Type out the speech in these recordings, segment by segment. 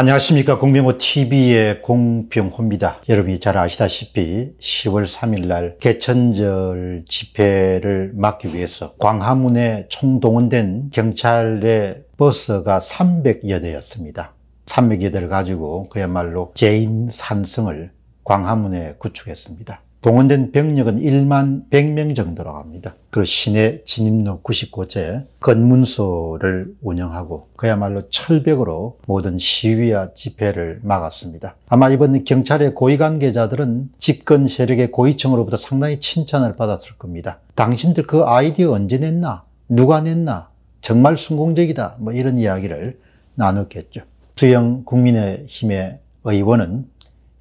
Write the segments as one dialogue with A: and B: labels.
A: 안녕하십니까 공병호TV의 공병호입니다. 여러분이 잘 아시다시피 10월 3일날 개천절 집회를 막기 위해서 광화문에 총동원된 경찰의 버스가 300여 대였습니다. 300여 대를 가지고 그야말로 제인 산성을 광화문에 구축했습니다. 동원된 병력은 1만 100명 정도로 갑니다 그리고 시내 진입로 99제 건문소를 운영하고 그야말로 철벽으로 모든 시위와 집회를 막았습니다. 아마 이번 경찰의 고위 관계자들은 집권 세력의 고위층으로부터 상당히 칭찬을 받았을 겁니다. 당신들 그 아이디어 언제 냈나? 누가 냈나? 정말 성공적이다. 뭐 이런 이야기를 나눴겠죠. 수영 국민의힘의 의원은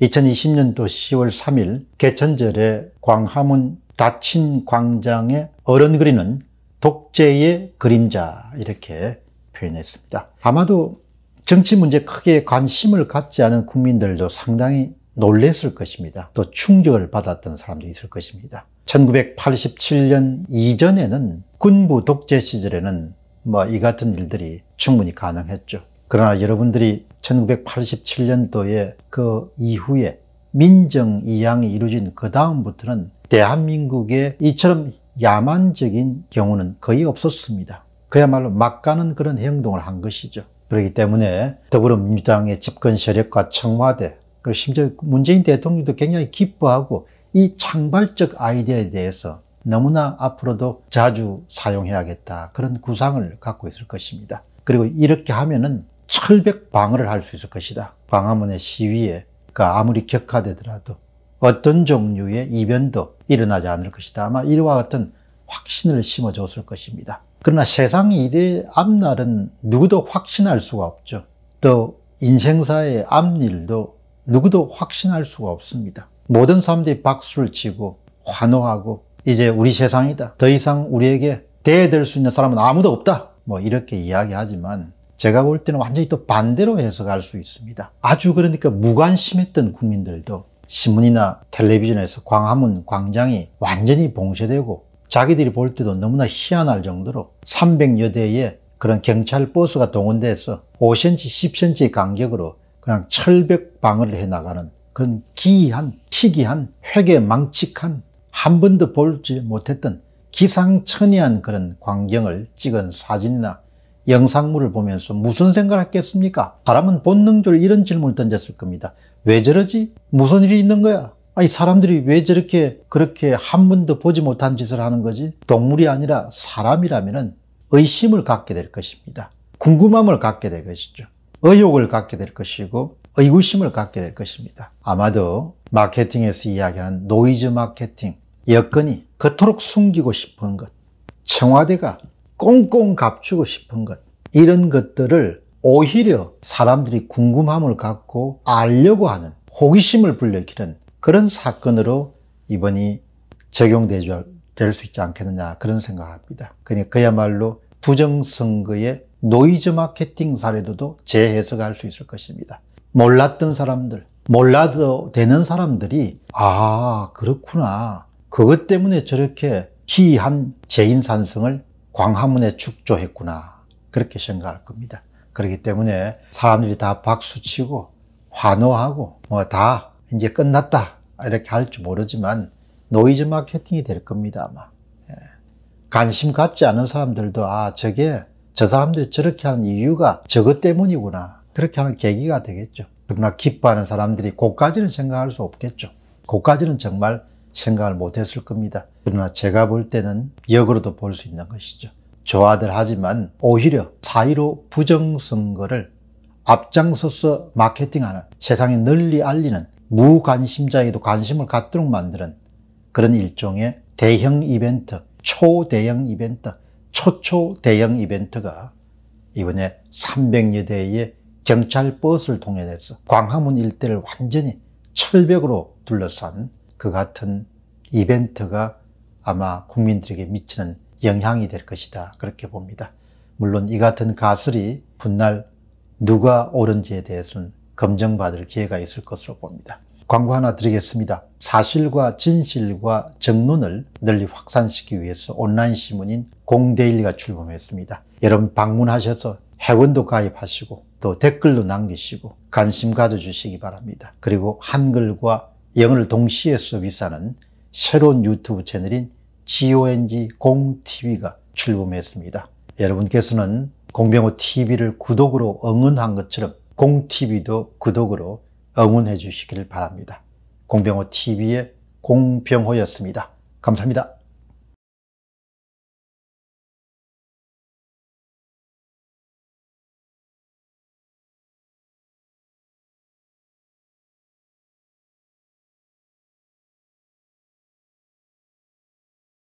A: 2020년도 10월 3일 개천절에 광화문 닫힌 광장에 어른그리는 독재의 그림자 이렇게 표현했습니다. 아마도 정치 문제 크게 관심을 갖지 않은 국민들도 상당히 놀랬을 것입니다. 또 충격을 받았던 사람도 있을 것입니다. 1987년 이전에는 군부 독재 시절에는 뭐 이 같은 일들이 충분히 가능했죠. 그러나 여러분들이 1987년도에 그 이후에 민정 이양이 이루어진 그 다음부터는 대한민국의 이처럼 야만적인 경우는 거의 없었습니다. 그야말로 막가는 그런 행동을 한 것이죠. 그렇기 때문에 더불어민주당의 집권 세력과 청와대, 그리고 심지어 문재인 대통령도 굉장히 기뻐하고 이 창발적 아이디어에 대해서 너무나 앞으로도 자주 사용해야겠다 그런 구상을 갖고 있을 것입니다. 그리고 이렇게 하면은 철벽 방어를 할 수 있을 것이다. 광화문의 시위에 그러니까 아무리 격화되더라도 어떤 종류의 이변도 일어나지 않을 것이다. 아마 이와 같은 확신을 심어줬을 것입니다. 그러나 세상 일의 앞날은 누구도 확신할 수가 없죠. 또 인생사의 앞일도 누구도 확신할 수가 없습니다. 모든 사람들이 박수를 치고 환호하고 이제 우리 세상이다. 더 이상 우리에게 대해될 수 있는 사람은 아무도 없다. 뭐 이렇게 이야기하지만 제가 볼 때는 완전히 또 반대로 해석할 수 있습니다. 아주 그러니까 무관심했던 국민들도 신문이나 텔레비전에서 광화문 광장이 완전히 봉쇄되고 자기들이 볼 때도 너무나 희한할 정도로 300여 대의 그런 경찰 버스가 동원돼서 5cm, 10cm의 간격으로 그냥 철벽 방어를 해 나가는 그런 기이한, 희귀한, 회계 망측한 한 번도 볼지 못했던 기상천외한 그런 광경을 찍은 사진이나 영상물을 보면서 무슨 생각을 했겠습니까? 사람은 본능적으로 이런 질문을 던졌을 겁니다. 왜 저러지? 무슨 일이 있는 거야? 아니 사람들이 왜 저렇게 그렇게 한 번도 보지 못한 짓을 하는 거지? 동물이 아니라 사람이라면 의심을 갖게 될 것입니다. 궁금함을 갖게 될 것이죠. 의욕을 갖게 될 것이고 의구심을 갖게 될 것입니다. 아마도 마케팅에서 이야기하는 노이즈 마케팅, 여건이 그토록 숨기고 싶은 것, 청와대가 꽁꽁 갚추고 싶은 것 이런 것들을 오히려 사람들이 궁금함을 갖고 알려고 하는 호기심을 불러일으키는 그런 사건으로 이번이 적용될 수 있지 않겠느냐 그런 생각합니다. 그러니까 그야말로 부정선거의 노이즈 마케팅 사례도 재해석할 수 있을 것입니다. 몰랐던 사람들, 몰라도 되는 사람들이 아 그렇구나 그것 때문에 저렇게 희한 재인 산성을 광화문에 축조했구나. 그렇게 생각할 겁니다. 그렇기 때문에 사람들이 다 박수치고 환호하고 뭐 다 이제 끝났다. 이렇게 할지 모르지만 노이즈 마케팅이 될 겁니다. 아마. 예. 관심 갖지 않은 사람들도 아, 저게 저 사람들이 저렇게 하는 이유가 저것 때문이구나. 그렇게 하는 계기가 되겠죠. 그러나 기뻐하는 사람들이 고까지는 생각할 수 없겠죠. 고까지는 정말 생각을 못했을 겁니다. 그러나 제가 볼 때는 역으로도 볼 수 있는 것이죠. 조화들 하지만 오히려 사이로 부정선거를 앞장서서 마케팅하는 세상에 널리 알리는 무관심자에도 관심을 갖도록 만드는 그런 일종의 대형 이벤트, 초대형 이벤트, 초초대형 이벤트가 이번에 300여 대의 경찰 버스를 통해서 광화문 일대를 완전히 철벽으로 둘러싼 그 같은 이벤트가 아마 국민들에게 미치는 영향이 될 것이다. 그렇게 봅니다. 물론 이 같은 가설이 분날 누가 옳은지에 대해서는 검증받을 기회가 있을 것으로 봅니다. 광고 하나 드리겠습니다. 사실과 진실과 정론을 널리 확산시키기 위해서 온라인 신문인 공데일리가 출범했습니다. 여러분 방문하셔서 회원도 가입하시고 또댓글로 남기시고 관심 가져주시기 바랍니다. 그리고 한글과 영어를 동시에 서비스하는 새로운 유튜브 채널인 GONG 공TV가 출범했습니다. 여러분께서는 공병호 TV를 구독으로 응원한 것처럼 공TV도 구독으로 응원해 주시기 바랍니다. 공병호 TV의 공병호였습니다. 감사합니다.